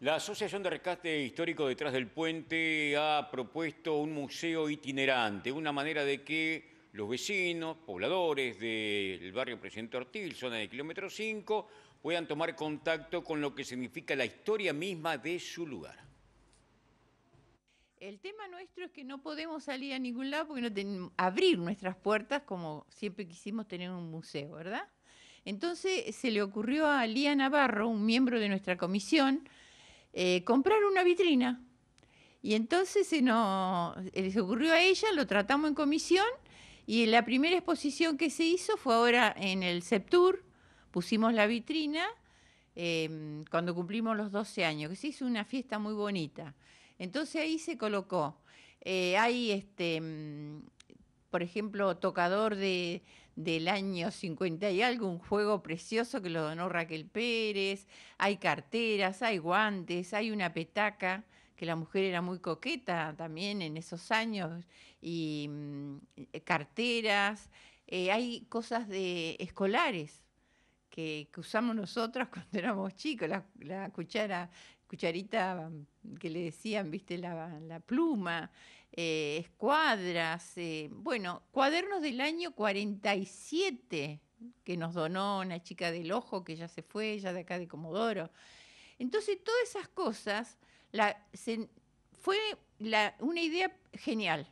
La Asociación de Rescate Histórico detrás del puente ha propuesto un museo itinerante, una manera de que los vecinos, pobladores del barrio Presidente Ortiz, zona de kilómetro 5, puedan tomar contacto con lo que significa la historia misma de su lugar. El tema nuestro es que no podemos salir a ningún lado porque no tenemos abrir nuestras puertas como siempre quisimos tener un museo, ¿verdad? Entonces se le ocurrió a Lía Navarro, un miembro de nuestra comisión, eh, comprar una vitrina. Y entonces eh, eh, se nos ocurrió a ella, lo tratamos en comisión y la primera exposición que se hizo fue ahora en el Septur, pusimos la vitrina em, cuando cumplimos los 12 años, que se hizo una fiesta muy bonita. Entonces ahí se colocó. Este, mm, por ejemplo, tocador de, del año 50 y algo, un juego precioso que lo donó Raquel Pérez, hay carteras, hay guantes, hay una petaca, que la mujer era muy coqueta también en esos años, y mm, eh, carteras, eh, hay cosas de escolares, que, usamos nosotros cuando éramos chicos, la, cuchara, cucharita que le decían, viste, la, pluma, eh, escuadras, eh, bueno, cuadernos del año 47 que nos donó una chica del ojo que ya se fue, ya de acá de Comodoro. Entonces, todas esas cosas fue una idea genial.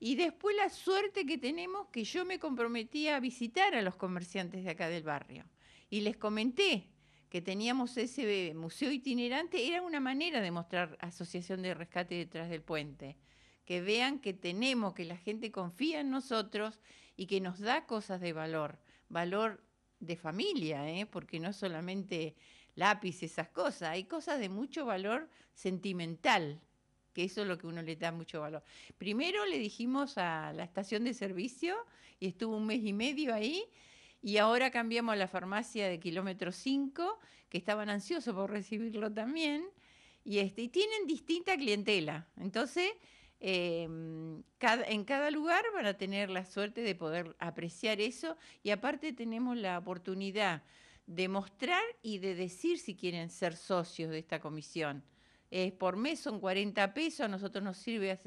Y después la suerte que tenemos que yo me comprometí a visitar a los comerciantes de acá del barrio. Y les comenté que teníamos ese museo itinerante, era una manera de mostrar Asociación de Rescate detrás del puente, que vean que tenemos, que la gente confía en nosotros y que nos da cosas de valor, valor de familia, ¿eh? porque no solamente lápiz, esas cosas, hay cosas de mucho valor sentimental, que eso es lo que uno le da mucho valor. Primero le dijimos a la estación de servicio y estuvo un mes y medio ahí y ahora cambiamos la farmacia de kilómetro 5, que estaban ansiosos por recibirlo también. Y, este, y tienen distinta clientela. Entonces, em, en cada lugar van a tener la suerte de poder apreciar eso. Y aparte tenemos la oportunidad de mostrar y de decir si quieren ser socios de esta comisión por mes son 40 pesos, a nosotros nos sirve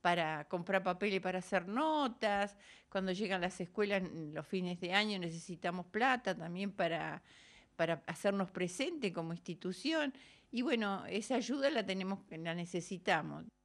para comprar papeles para hacer notas, cuando llegan las escuelas los fines de año necesitamos plata también para, para hacernos presente como institución y bueno, esa ayuda la tenemos, la necesitamos.